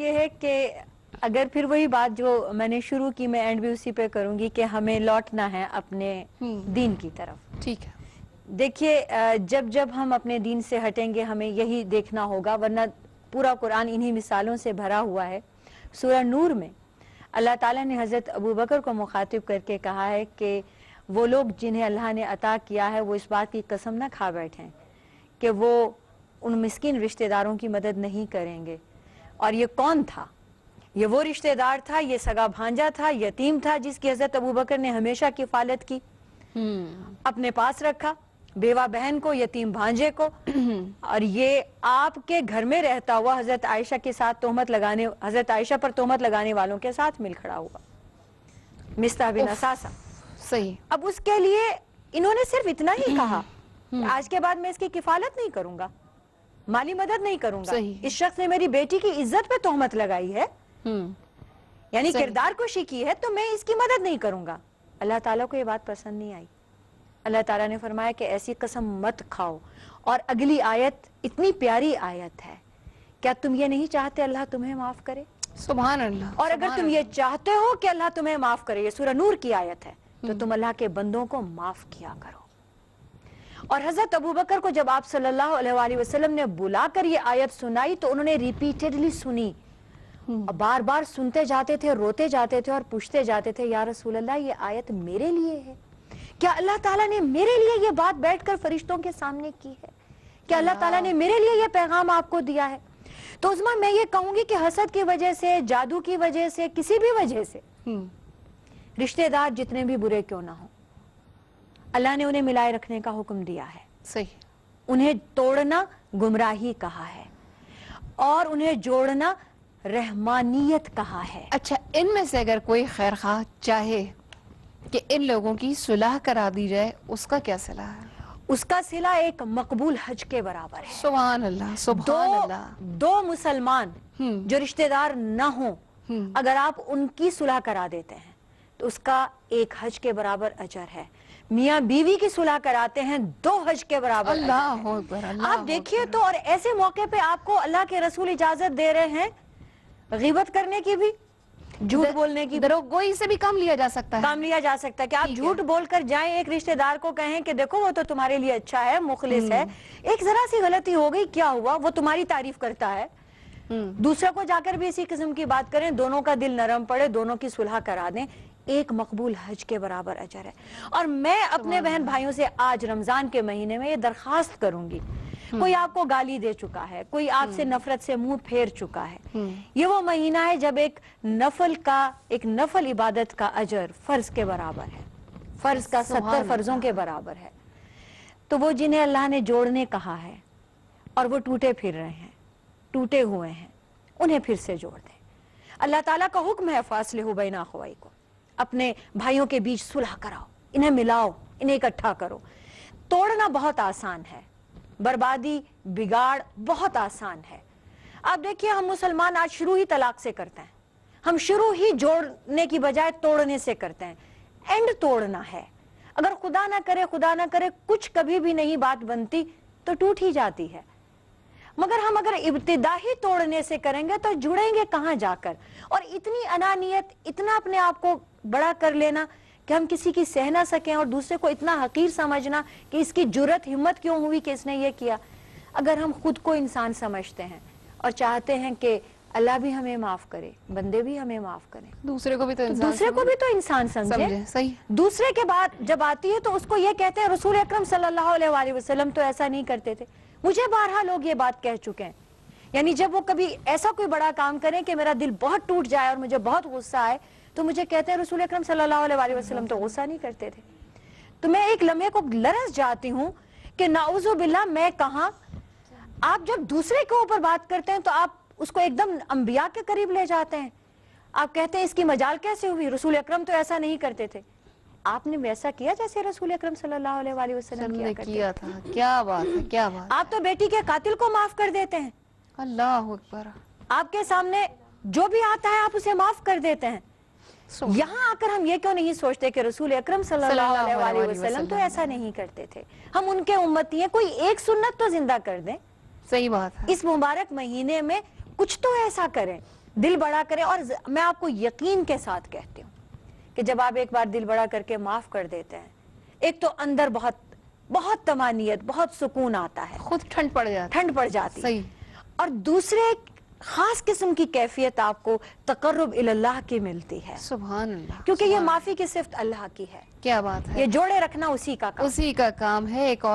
ये है कि अगर फिर वही बात जो मैंने शुरू की मैं एंड भी उसी पे करूंगी कि हमें लौटना है अपने हम्म। दीन की तरफ ठीक है देखिए जब जब हम अपने दीन से हटेंगे हमें यही देखना होगा वरना पूरा कुरान इन्हीं मिसालों से भरा हुआ है सूर्य नूर में अल्लाह ताला ने हज़रत अबू बकर को मुखातिब करके कहा है कि वो लोग जिन्हें अल्लाह ने अता किया है वो इस बात की कसम ना खा बैठे कि वो उन मिस्किन रिश्तेदारों की मदद नहीं करेंगे और ये कौन था ये वो रिश्तेदार था ये सगा भांजा था यतीम था जिसकी हजरत अबू बकर ने हमेशा किफालत की हम्म। अपने पास रखा बेवा बहन को यतीम भांजे को और ये आपके घर में रहता हुआ हजरत आयशा के साथ तोहमत लगाने हजरत आयशा पर तोहमत लगाने वालों के साथ मिल खड़ा हुआ मिस्ता बिन असासा सही अब उसके लिए इन्होंने सिर्फ इतना ही कहा हम्म। आज के बाद मैं इसकी किफालत नहीं करूंगा माली मदद नहीं करूंगा इस शख्स ने मेरी बेटी की इज्जत पे तोहमत लगाई है हम्म। यानी किरदार कुशी की है तो मैं इसकी मदद नहीं करूंगा अल्लाह ताला को ये बात पसंद नहीं आई अल्लाह ताला ने फरमाया कि ऐसी कसम मत खाओ और अगली आयत इतनी प्यारी आयत है क्या तुम ये नहीं चाहते अल्लाह तुम्हें माफ करे सुबह अल्लाह और अगर तुम ये चाहते हो कि अल्लाह तुम्हें माफ करे ये सूरह नूर की आयत है तो हम्म। तुम अल्लाह के बंदों को माफ किया करो और हजरत अबू बकर को जब आप सल्लल्लाहु अलैहि वसल्लम ने बुलाकर ये आयत सुनाई तो उन्होंने रिपीटेडली सुनी बार हम्म। बार सुनते जाते थे रोते जाते थे और पूछते जाते थे या रसूल अल्लाह ये आयत मेरे लिए है क्या अल्लाह ताला ने मेरे लिए ये बात बैठकर फरिश्तों के सामने की है क्या अल्लाह ताला ने मेरे लिए ये पैगाम आपको दिया है तो उसमें मैं ये कहूंगी कि हसद की वजह से जादू की वजह से किसी भी वजह से हम्म। रिश्तेदार जितने भी बुरे क्यों ना हो अल्लाह ने उन्हें मिलाए रखने का हुक्म दिया है सही उन्हें तोड़ना गुमराही कहा है और उन्हें जोड़ना रहमानियत कहा है अच्छा इनमें से अगर कोई खैर खा चाहे कि इन लोगों की सुलह करा दी जाए उसका क्या सलाह है उसका सिला एक मकबूल हज के बराबर है सुबहान अल्लाह सुबहान अल्लाह दो मुसलमान हम्म। जो रिश्तेदार ना हो हम्म। अगर आप उनकी सुलह करा देते हैं तो उसका एक हज के बराबर अजर है मियाँ बीवी की सुलह कराते हैं दो हज के बराबर अल्लाह अल्ला आप देखिए तो और ऐसे मौके पे आपको अल्लाह के रसूल इजाजत दे रहे हैं गिबत करने की भी झूठ बोलने की गोई से भी काम लिया जा सकता है कम लिया जा सकता है कि आप झूठ बोलकर जाएं एक रिश्तेदार को कहें कि देखो वो तो तुम्हारे लिए अच्छा है मुखलिस है हम्म। एक जरा सी गलती हो गई क्या हुआ वो तुम्हारी तारीफ करता है हम्म। दूसरे को जाकर भी इसी किस्म की बात करें दोनों का दिल नरम पड़े दोनों की सुलह करा दें एक मकबूल हज के बराबर अजर है और मैं अपने बहन भाइयों से आज रमज़ान के महीने में ये दरखास्त करूंगी हम्म। कोई आपको गाली दे चुका है कोई आपसे हम्म। नफरत से मुंह फेर चुका है हम्म। ये वो महीना है जब एक नफल का एक नफल इबादत का अजर फर्ज के बराबर है फर्ज का सत्तर फर्जों के बराबर है तो वो जिन्हें अल्लाह ने जोड़ने कहा है और वो टूटे फिर रहे हैं टूटे हुए हैं उन्हें फिर से जोड़ दें अल्लाह ताला का हुक्म है फासले हुबैना खवाई को अपने भाइयों के बीच सुलह कराओ इन्हें मिलाओ इन्हें इकट्ठा करो तोड़ना बहुत आसान है बर्बादी बिगाड़ बहुत आसान है आप देखिए हम मुसलमान आज शुरू ही तलाक से करते हैं हम शुरू ही जोड़ने की बजाय तोड़ने से करते हैं एंड तोड़ना है अगर खुदा ना करे खुदा ना करे कुछ कभी भी नहीं बात बनती तो टूट ही जाती है मगर हम अगर इब्तदा ही तोड़ने से करेंगे तो जुड़ेंगे कहाँ जाकर और इतनी अनानियत इतना अपने आप को बड़ा कर लेना कि हम किसी की सह ना सकें और दूसरे को इतना हकीर समझना कि इसकी जुरत हिम्मत क्यों हुई कि इसने ये किया अगर हम खुद को इंसान समझते हैं और चाहते हैं कि अल्लाह भी हमें माफ करे बंदे भी हमें माफ करें दूसरे को भी तो, तो इंसान दूसरे को भी तो इंसान समझे सही दूसरे के बाद जब आती है तो उसको ये कहते हैं रसूल अक्रम सल्लल्लाहु अलैहि वसल्लम तो ऐसा नहीं करते थे मुझे बारह लोग ये बात कह चुके हैं यानी जब वो कभी ऐसा कोई बड़ा काम करें कि मेरा दिल बहुत टूट जाए और मुझे बहुत गुस्सा आए तो मुझे कहते हैं रसूल अक्रम सलम तो गुस्सा नहीं करते थे तो मैं एक लम्हे को लरस जाती हूँ कि नाउजो बिल्ला मैं कहा आप जब दूसरे के ऊपर बात करते हैं तो आप उसको एकदम अंबिया के करीब ले जाते हैं आप कहते हैं इसकी मजाल कैसे हुई रसूल अक्रम तो ऐसा नहीं करते थे आपने वैसा किया जैसे रसूल अक्रम सल्लल्लाहु अलैहि वसल्लम किया, किया था क्या बात है क्या बात आप तो बेटी के कातिल को माफ कर देते हैं अल्लाह अकबर आपके सामने जो भी आता है आप उसे माफ कर देते हैं यहाँ आकर हम ये क्यों नहीं सोचते कि रसूल अक्रम वसल्लम तो ऐसा नहीं करते थे हम उनके उम्मती हैं कोई एक सुन्नत तो जिंदा कर दें सही बात है इस मुबारक महीने में कुछ तो ऐसा करें दिल बड़ा करें और मैं आपको यकीन के साथ कहती हूँ कि जब आप एक बार दिल बड़ा करके माफ कर देते हैं एक तो अंदर बहुत बहुत तमानियत बहुत सुकून आता है खुद ठंड पड़ जाती ठंड पड़ जाती सही और दूसरे खास किस्म की कैफियत आपको तकर्रब अल्लाह की मिलती है सुबह अल्लाह क्योंकि ये माफी की सिर्फ अल्लाह की है क्या बात है ये जोड़े रखना उसी का काम उसी का काम है एक और